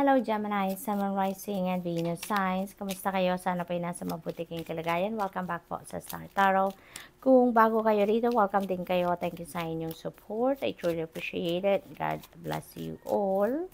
Hello Gemini, Sun Rising and Venus Signs. Kamusta kayo? Sana po nasa mabuti kayong kalagayan. Welcome back po sa Star Tarot. Kung bago kayo rito, welcome din kayo. Thank you sa inyong support. I truly appreciate it. God bless you all.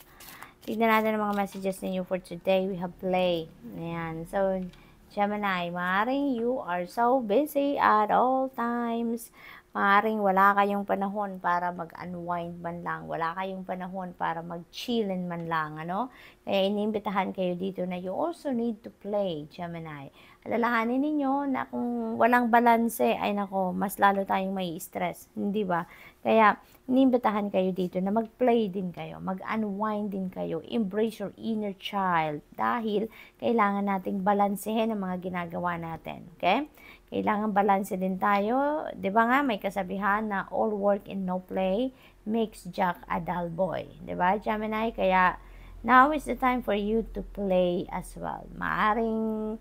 Tignan natin ang mga messages ninyo for today. We have play. Ayan. So, Gemini, maaaring you are so busy at all times. Maaring wala kayong panahon para mag-unwind man lang. Wala kayong panahon para mag-chillin man lang. Ano? Kaya inimbitahan kayo dito na you also need to play, Gemini. Alalahanin ninyo na kung walang balanse, ay nako, mas lalo tayong may stress. Hindi ba? Kaya inimbitahan kayo dito na mag-play din kayo. Mag-unwind din kayo. Embrace your inner child. Dahil kailangan nating balansehin ang mga ginagawa natin. Okay? Kailangan balanse din tayo. Di ba nga, may kasabihan na all work and no play makes Jack a dull boy. Di ba, Gemini? Kaya, now is the time for you to play as well. Maaring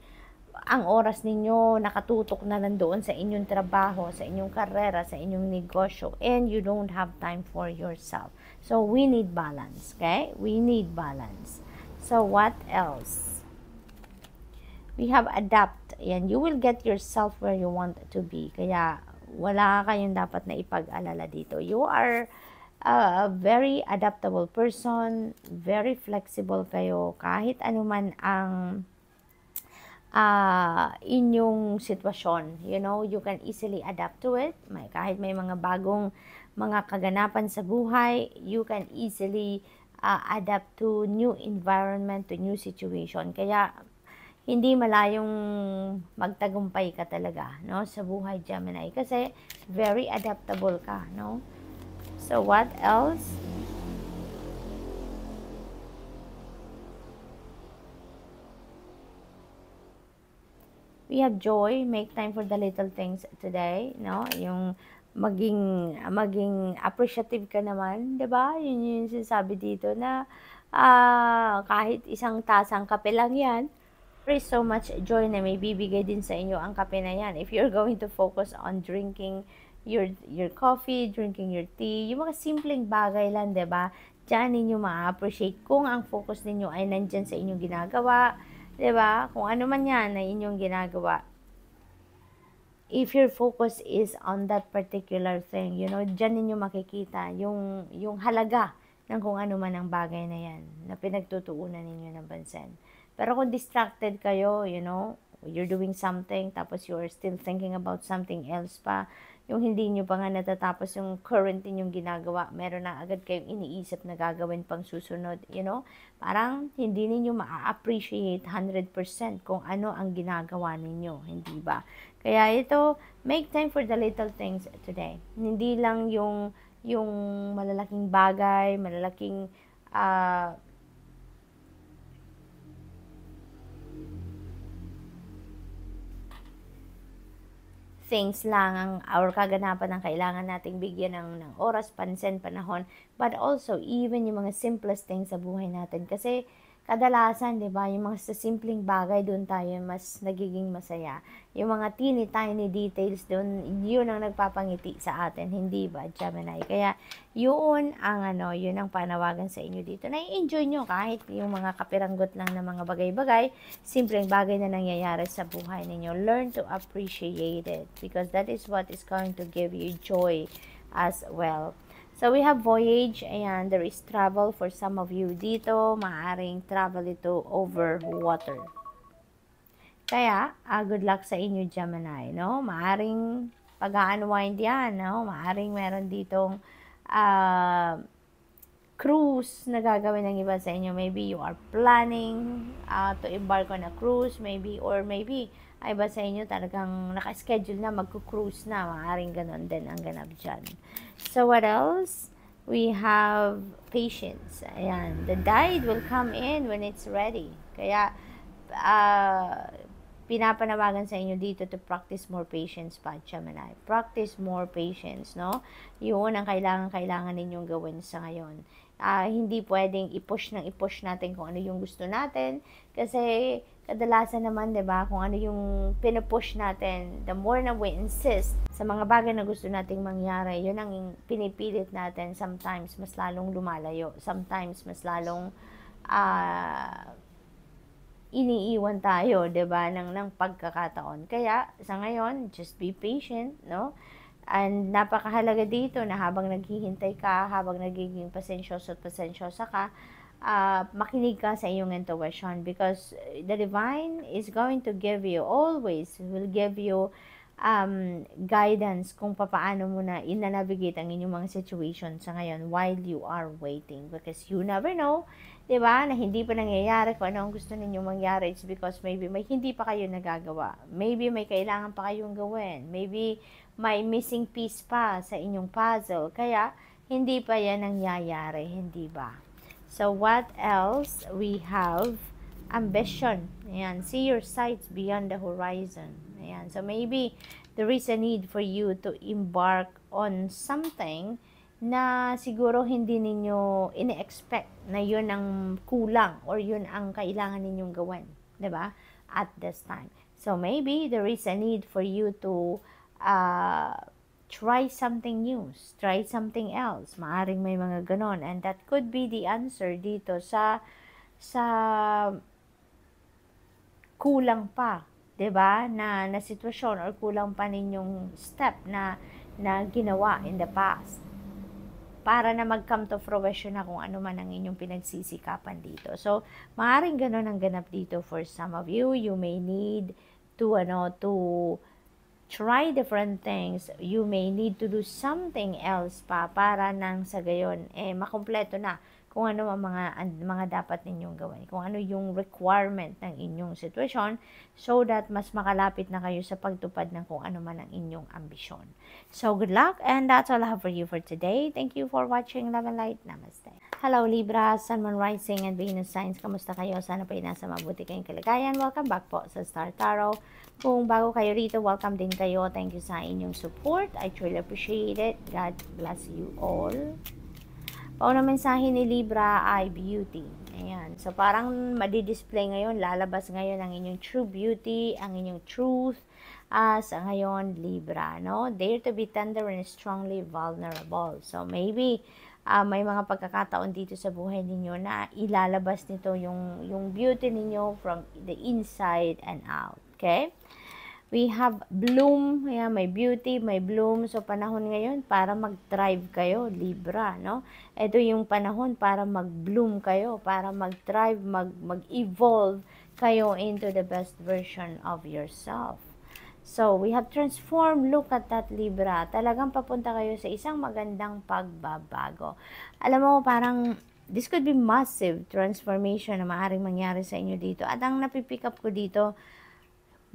ang oras ninyo nakatutok na nandoon sa inyong trabaho, sa inyong karera, sa inyong negosyo, and you don't have time for yourself. So, we need balance, okay? We need balance. So, what else? We have adapt and you will get yourself where you want to be. Kaya, wala kayong dapat na ipag-alala dito. You are a very adaptable person, very flexible kayo kahit anuman ang uh, inyong sitwasyon. You know, you can easily adapt to it. May, kahit may mga bagong mga kaganapan sa buhay, you can easily uh, adapt to new environment, to new situation. Kaya hindi malayong magtagumpay ka talaga, no? Sa buhay Gemini. Kasi, very adaptable ka, no? So, what else? We have joy. Make time for the little things today, no? Yung maging maging appreciative ka naman, 'di ba? Yun yung sinasabi dito na uh, kahit isang tasang kape lang 'yan, there so much joy na may bibigay din sa inyo ang kape na yan. If you're going to focus on drinking your your coffee, drinking your tea, yung mga simpleng bagay lang, 'di ba? Diyan ninyo ma-appreciate kung ang focus ninyo ay nandiyan sa inyong ginagawa, 'di ba? Kung ano man 'yan na inyong ginagawa. If your focus is on that particular thing, you know, diyan ninyo makikita yung yung halaga ng kung ano man ang bagay na 'yan na pinagtutuunan ninyo ng bansan. Pero kung distracted kayo, you know, you're doing something, tapos you're still thinking about something else pa, yung hindi nyo pa nga natatapos yung current yung ginagawa, meron na agad kayong iniisip na gagawin pang susunod, you know? Parang hindi ninyo ma-appreciate 100% kung ano ang ginagawa ninyo, hindi ba? Kaya ito, make time for the little things today. Hindi lang yung, yung malalaking bagay, malalaking uh, things lang ang our kaganapan ang kailangan nating bigyan ng, ng oras, pansin, panahon, but also even yung mga simplest things sa buhay natin. Kasi kadalasan, di ba, yung mga sa simpleng bagay, doon tayo mas nagiging masaya. Yung mga teeny tiny details doon, yun ang nagpapangiti sa atin, hindi ba, Gemini? Kaya, yun ang ano, yun ang panawagan sa inyo dito. na enjoy nyo kahit yung mga kapiranggot lang ng mga bagay-bagay, simpleng bagay na nangyayari sa buhay ninyo. Learn to appreciate it because that is what is going to give you joy as well. So, we have voyage. Ayan, there is travel for some of you dito. Maaring travel ito over water. Kaya, uh, good luck sa inyo, Gemini, no? Maaring pag-unwind yan, no? Maaring meron ditong uh, cruise na gagawin ng iba sa inyo. Maybe you are planning uh, to embark on a cruise, maybe, or maybe ay ah, iba sa inyo talagang naka-schedule na, magko-cruise na. Maaring ganun din ang ganap dyan. So, what else? We have patience. Ayan. The guide will come in when it's ready. Kaya, uh, pinapanawagan sa inyo dito to practice more patience pa, Gemini. Practice more patience, no? Yun ang kailangan-kailangan ninyong gawin sa ngayon uh, hindi pwedeng i-push ng i-push natin kung ano yung gusto natin. Kasi kadalasan naman, di ba, kung ano yung pinupush natin, the more na we insist sa mga bagay na gusto nating mangyari, yun ang pinipilit natin. Sometimes, mas lalong lumalayo. Sometimes, mas lalong uh, iniiwan tayo, di ba, ng, ng pagkakataon. Kaya, sa ngayon, just be patient, no? And napakahalaga dito na habang naghihintay ka, habang nagiging pasensyoso at pasensyosa ka, uh, makinig ka sa iyong intuition because the divine is going to give you always will give you um, guidance kung paano mo na inanavigate ang inyong mga situation sa ngayon while you are waiting because you never know, 'di ba? Na hindi pa nangyayari kung ano ang gusto ninyong mangyari it's because maybe may hindi pa kayo nagagawa. Maybe may kailangan pa kayong gawin. Maybe may missing piece pa sa inyong puzzle. Kaya, hindi pa yan nangyayari, hindi ba? So, what else? We have ambition. Ayan, see your sights beyond the horizon. Ayan, so maybe there is a need for you to embark on something na siguro hindi ninyo ine-expect na yun ang kulang or yun ang kailangan ninyong gawin. ba? Diba? At this time. So maybe there is a need for you to uh, try something new, try something else. Maaring may mga ganon. And that could be the answer dito sa, sa kulang pa, 'di ba? Na na sitwasyon or kulang pa ninyong step na na ginawa in the past para na mag-come to fruition na kung ano man ang inyong pinagsisikapan dito. So, maaring ganun ang ganap dito for some of you. You may need to, ano, to try different things, you may need to do something else pa para nang sa gayon, eh, makumpleto na kung ano ang mga, ang mga dapat ninyong gawin, kung ano yung requirement ng inyong sitwasyon so that mas makalapit na kayo sa pagtupad ng kung ano man ang inyong ambisyon. So, good luck and that's all I have for you for today. Thank you for watching. Love and light. Namaste. Hello Libra, Sun, Moon, Rising, and Venus Signs. Kamusta kayo? Sana po nasa mabuti kayong kalagayan. Welcome back po sa Star Tarot. Kung bago kayo rito, welcome din kayo. Thank you sa inyong support. I truly appreciate it. God bless you all. Pauna mensahe ni Libra ay beauty. Ayan. So parang madi-display ngayon, lalabas ngayon ang inyong true beauty, ang inyong truth, as ah, ngayon Libra, no? Dare to be tender and strongly vulnerable. So maybe uh, may mga pagkakataon dito sa buhay ninyo na ilalabas nito yung, yung beauty ninyo from the inside and out. Okay? We have bloom, yeah, may beauty, may bloom. So, panahon ngayon para mag-thrive kayo, Libra, no? Ito yung panahon para mag-bloom kayo, para mag-thrive, mag-evolve kayo into the best version of yourself. So, we have transformed. Look at that, Libra. Talagang papunta kayo sa isang magandang pagbabago. Alam mo, parang this could be massive transformation na maaaring mangyari sa inyo dito. At ang napipick up ko dito,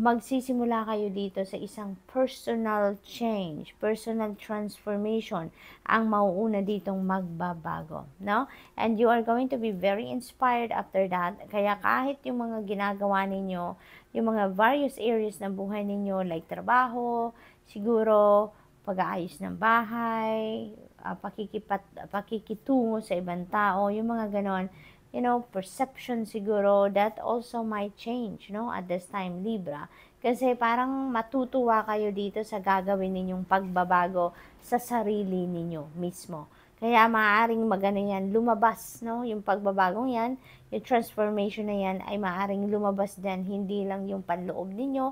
magsisimula kayo dito sa isang personal change, personal transformation ang mauuna ditong magbabago, no? And you are going to be very inspired after that. Kaya kahit yung mga ginagawa ninyo, yung mga various areas ng buhay ninyo like trabaho, siguro pag-aayos ng bahay, uh, pakikipat, pakikitungo sa ibang tao, yung mga ganon, you know, perception siguro, that also might change, no, at this time, Libra. Kasi parang matutuwa kayo dito sa gagawin ninyong pagbabago sa sarili ninyo mismo. Kaya maaring magana yan, lumabas, no? Yung pagbabagong yan, yung transformation na yan ay maaring lumabas din. Hindi lang yung panloob ninyo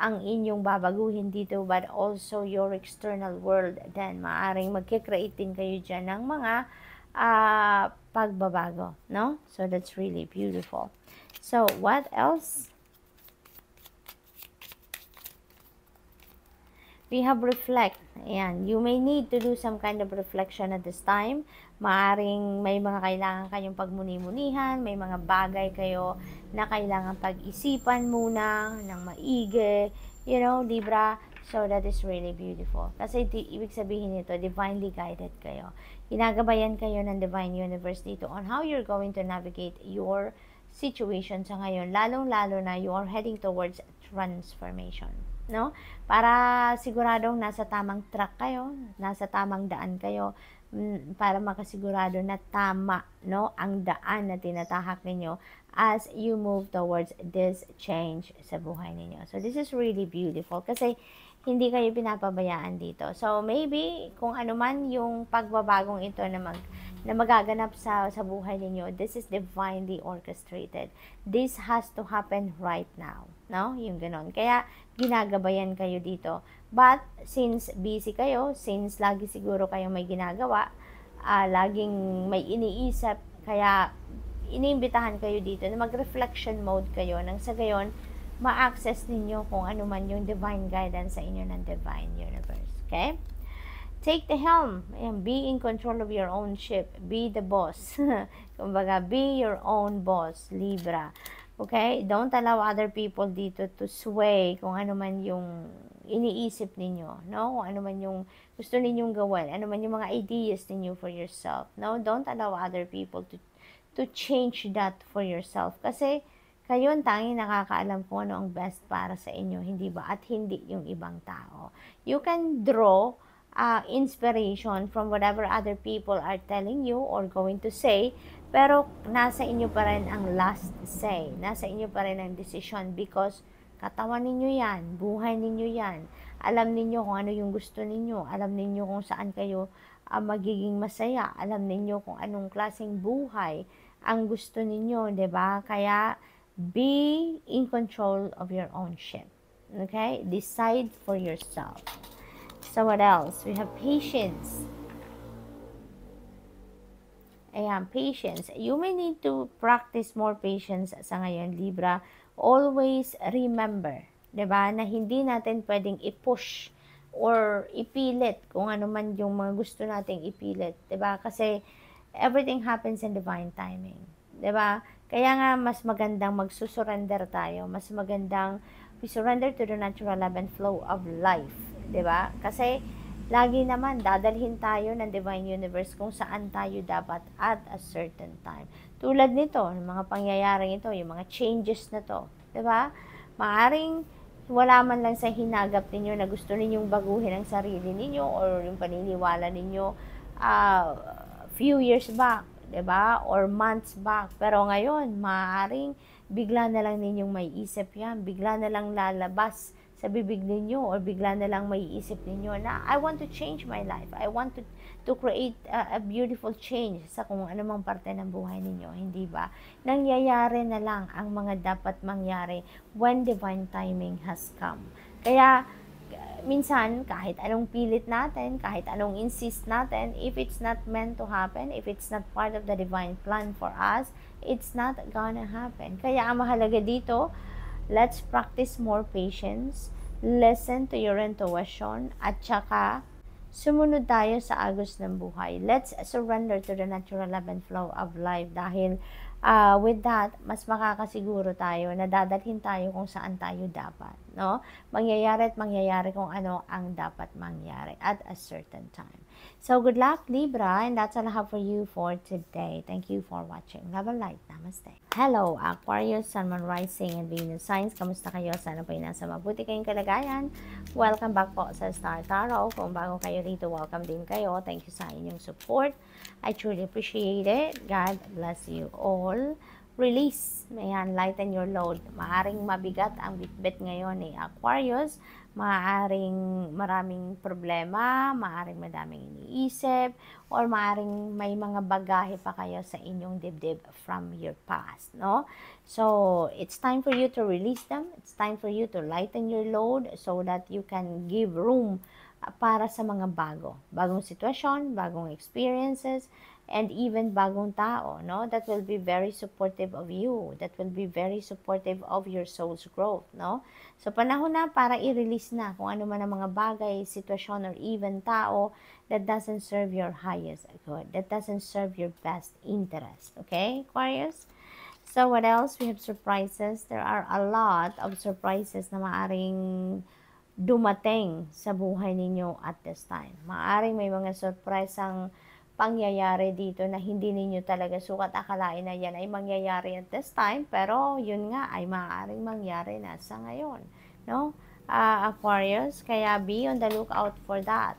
ang inyong babaguhin dito, but also your external world din. Maaring magkikreate din kayo dyan ng mga uh, pagbabago, no? So that's really beautiful. So what else? We have reflect. Ayan, you may need to do some kind of reflection at this time. Maaring may mga kailangan kayong pagmunimunihan, may mga bagay kayo na kailangan pag-isipan muna ng maigi. You know, Libra, So, that is really beautiful. Kasi di, ibig sabihin nito, divinely guided kayo. Ginagabayan kayo ng divine universe dito on how you're going to navigate your situation sa ngayon. Lalong-lalo na you are heading towards transformation. No? Para siguradong nasa tamang track kayo, nasa tamang daan kayo, mm, para makasigurado na tama no ang daan na tinatahak ninyo as you move towards this change sa buhay ninyo. So this is really beautiful kasi hindi kayo pinapabayaan dito. So, maybe, kung ano man yung pagbabagong ito na, mag, na magaganap sa, sa buhay ninyo, this is divinely orchestrated. This has to happen right now. No? Yung ganon. Kaya, ginagabayan kayo dito. But, since busy kayo, since lagi siguro kayo may ginagawa, uh, laging may iniisip, kaya iniimbitahan kayo dito na mag-reflection mode kayo nang sa gayon, ma-access ninyo kung ano man yung divine guidance sa inyo ng divine universe. Okay? Take the helm and be in control of your own ship. Be the boss. Kumbaga, be your own boss, Libra. Okay? Don't allow other people dito to sway kung ano man yung iniisip ninyo, no? Kung ano man yung gusto ninyong gawin, ano man yung mga ideas ninyo for yourself, no? Don't allow other people to to change that for yourself kasi kayo ang tanging nakakaalam kung ano ang best para sa inyo, hindi ba? At hindi yung ibang tao. You can draw uh, inspiration from whatever other people are telling you or going to say, pero nasa inyo pa rin ang last say. Nasa inyo pa rin ang decision because katawan ninyo yan, buhay ninyo yan. Alam ninyo kung ano yung gusto ninyo. Alam ninyo kung saan kayo uh, magiging masaya. Alam ninyo kung anong klaseng buhay ang gusto ninyo, 'di ba? Kaya Be in control of your own ship. Okay? Decide for yourself. So, what else? We have patience. Ayan, patience. You may need to practice more patience sa ngayon, Libra. Always remember, di ba na hindi natin pwedeng i-push or ipilit kung ano man yung mga gusto nating ipilit. di ba Kasi everything happens in divine timing. di ba kaya nga, mas magandang magsusurrender tayo. Mas magandang we surrender to the natural ebb and flow of life. ba? Diba? Kasi, lagi naman, dadalhin tayo ng divine universe kung saan tayo dapat at a certain time. Tulad nito, yung mga pangyayaring ito, yung mga changes na to. ba? Diba? Maaring wala man lang sa hinagap ninyo na gusto ninyong baguhin ang sarili ninyo or yung paniniwala ninyo uh, few years back 'di ba Or months back. Pero ngayon, maaring bigla na lang ninyong may isip yan. Bigla na lang lalabas sa bibig ninyo or bigla na lang may isip ninyo na I want to change my life. I want to to create a, a beautiful change sa kung anumang parte ng buhay ninyo, hindi ba? Nangyayari na lang ang mga dapat mangyari when divine timing has come. Kaya minsan, kahit anong pilit natin, kahit anong insist natin, if it's not meant to happen, if it's not part of the divine plan for us, it's not gonna happen. Kaya ang mahalaga dito, let's practice more patience, listen to your intuition, at saka sumunod tayo sa agos ng buhay. Let's surrender to the natural ebb and flow of life dahil uh, with that, mas makakasiguro tayo na dadalhin tayo kung saan tayo dapat, no? Mangyayari at mangyayari kung ano ang dapat mangyari at a certain time. So good luck Libra and that's all I have for you for today. Thank you for watching. Love and light. Namaste. Hello Aquarius, Sun, Moon, Rising and Venus Signs. Kamusta kayo? Sana po nasa mabuti kayong kalagayan. Welcome back po sa Star Tarot. Kung bago kayo dito, welcome din kayo. Thank you sa inyong support. I truly appreciate it. God bless you all release. Ayan, lighten your load. Maaring mabigat ang bitbit ngayon ni eh, Aquarius. Maaring maraming problema, maaring madaming iniisip, or maaring may mga bagahe pa kayo sa inyong dibdib from your past, no? So, it's time for you to release them. It's time for you to lighten your load so that you can give room ah, para sa mga bago. Bagong sitwasyon, bagong experiences, and even bagong tao, no? That will be very supportive of you. That will be very supportive of your soul's growth, no? So, panahon na para i-release na kung ano man ang mga bagay, sitwasyon, or even tao that doesn't serve your highest good, that doesn't serve your best interest, okay, Aquarius? So, what else? We have surprises. There are a lot of surprises na maaring dumating sa buhay ninyo at this time. Maaring may mga surprise ang pangyayari dito na hindi ninyo talaga sukat akalain na yan ay mangyayari at this time pero yun nga ay maaaring mangyari na sa ngayon no uh, Aquarius kaya be on the lookout for that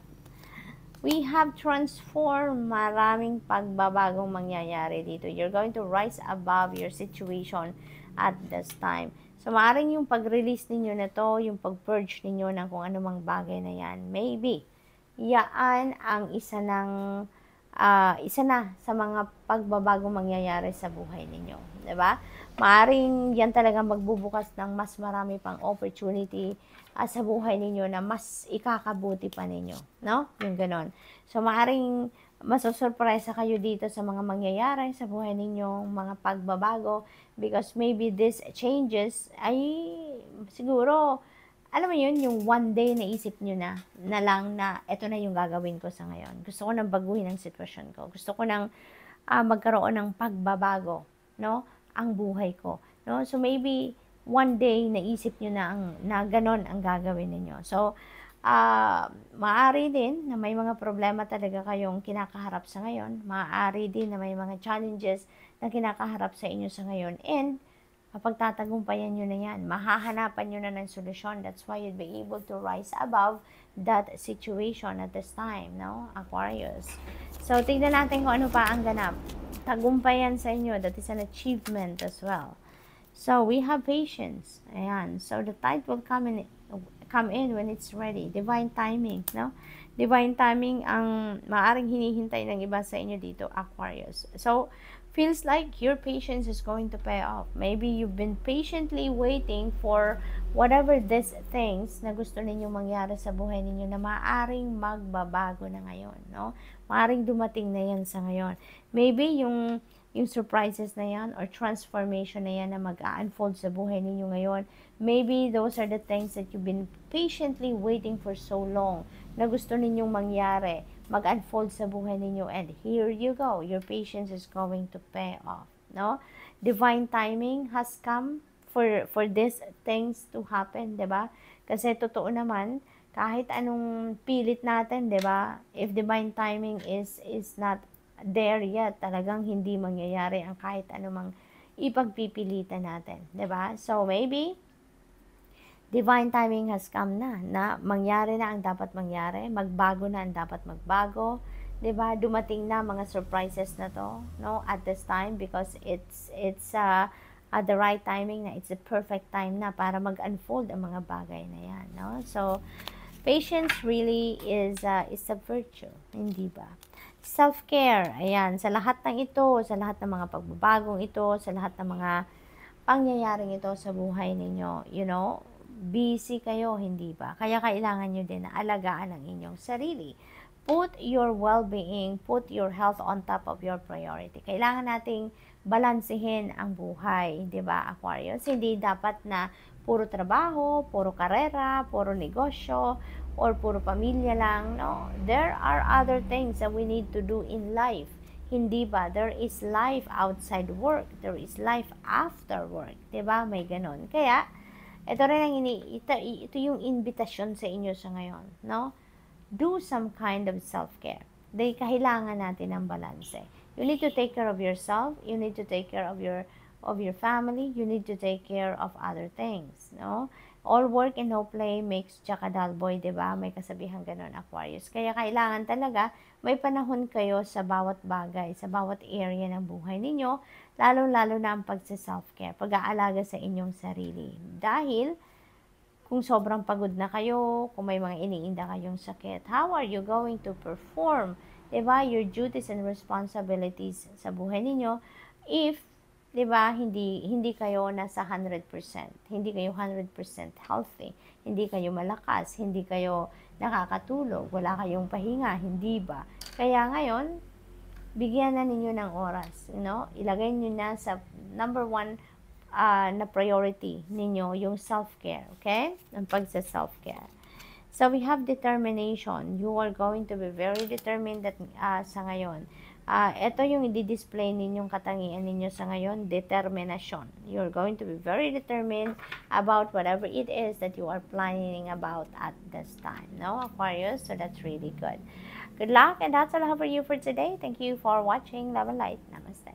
we have transform maraming pagbabagong mangyayari dito you're going to rise above your situation at this time So, maaaring yung pag-release ninyo na to, yung pag-purge ninyo ng kung anumang bagay na yan, maybe, yaan ang isa ng uh, isa na sa mga pagbabago mangyayari sa buhay ninyo. ba? Diba? Maaring yan talaga magbubukas ng mas marami pang opportunity uh, sa buhay ninyo na mas ikakabuti pa ninyo. No? Yung ganon. So, maaring masusurpresa kayo dito sa mga mangyayari sa buhay ninyong mga pagbabago, because maybe these changes ay siguro alam mo yun, yung one day naisip nyo na, na lang na ito na yung gagawin ko sa ngayon. Gusto ko nang baguhin ang sitwasyon ko. Gusto ko nang uh, magkaroon ng pagbabago, no? Ang buhay ko, no? So maybe one day naisip nyo na ang na ganon ang gagawin niyo. So uh, maaari din na may mga problema talaga kayong kinakaharap sa ngayon. Maaari din na may mga challenges na kinakaharap sa inyo sa ngayon. And mapagtatagumpayan nyo na yan. Mahahanapan nyo na ng solusyon. That's why you'd be able to rise above that situation at this time, no? Aquarius. So, tignan natin kung ano pa ang ganap. Tagumpayan sa inyo. That is an achievement as well. So, we have patience. Ayan. So, the tide will come in, come in when it's ready. Divine timing, no? Divine timing ang maaring hinihintay ng iba sa inyo dito, Aquarius. So, feels like your patience is going to pay off. Maybe you've been patiently waiting for whatever these things na gusto ninyong mangyari sa buhay ninyo na maaring magbabago na ngayon, no? Maaring dumating na yan sa ngayon. Maybe yung yung surprises na yan or transformation na yan na mag-unfold sa buhay ninyo ngayon. Maybe those are the things that you've been patiently waiting for so long na gusto ninyong mangyari mag-unfold sa buhay ninyo. And here you go. Your patience is going to pay off. No? Divine timing has come for for these things to happen, 'di ba? Kasi totoo naman, kahit anong pilit natin, 'di ba? If divine timing is is not there yet, talagang hindi mangyayari ang kahit anumang ipagpipilitan natin, 'di ba? So maybe divine timing has come na, na mangyari na ang dapat mangyari, magbago na ang dapat magbago, 'di ba? Dumating na mga surprises na 'to, no? At this time because it's it's uh, at the right timing na it's the perfect time na para mag-unfold ang mga bagay na 'yan, no? So patience really is uh, is a virtue, hindi ba? Self-care, ayan, sa lahat ng ito, sa lahat ng mga pagbabagong ito, sa lahat ng mga pangyayaring ito sa buhay ninyo, you know, busy kayo, hindi ba? Kaya kailangan nyo din na alagaan ang inyong sarili. Put your well-being, put your health on top of your priority. Kailangan nating balansehin ang buhay, di ba, Aquarius? Hindi dapat na puro trabaho, puro karera, puro negosyo, or puro pamilya lang, no? There are other things that we need to do in life. Hindi ba? There is life outside work. There is life after work. Di ba May ganon. Kaya, ito rin ang ini ito, ito yung invitation sa inyo sa ngayon, no? Do some kind of self-care. Dahil kailangan natin ng balance. Eh. You need to take care of yourself, you need to take care of your of your family, you need to take care of other things, no? All work and no play makes Jack a dull boy, 'di ba? May kasabihan ganun Aquarius. Kaya kailangan talaga may panahon kayo sa bawat bagay, sa bawat area ng buhay ninyo lalo lalo na ang pagsa-self-care, pag-aalaga sa inyong sarili. Dahil, kung sobrang pagod na kayo, kung may mga iniinda kayong sakit, how are you going to perform, ba diba, your duties and responsibilities sa buhay ninyo if, ba diba, hindi, hindi kayo nasa 100%, hindi kayo 100% healthy, hindi kayo malakas, hindi kayo nakakatulog, wala kayong pahinga, hindi ba? Kaya ngayon, bigyan na ninyo ng oras. You know? Ilagay niyo na sa number one uh, na priority ninyo yung self-care. Okay? Ang pagsa-self-care. So, we have determination. You are going to be very determined that, uh, ah, sa ngayon. Uh, ah, ito yung i-display ninyong katangian ninyo sa ngayon, determination. You're going to be very determined about whatever it is that you are planning about at this time. No, Aquarius? So, that's really good. Good luck and that's all I have for you for today. Thank you for watching. Love and light. Namaste.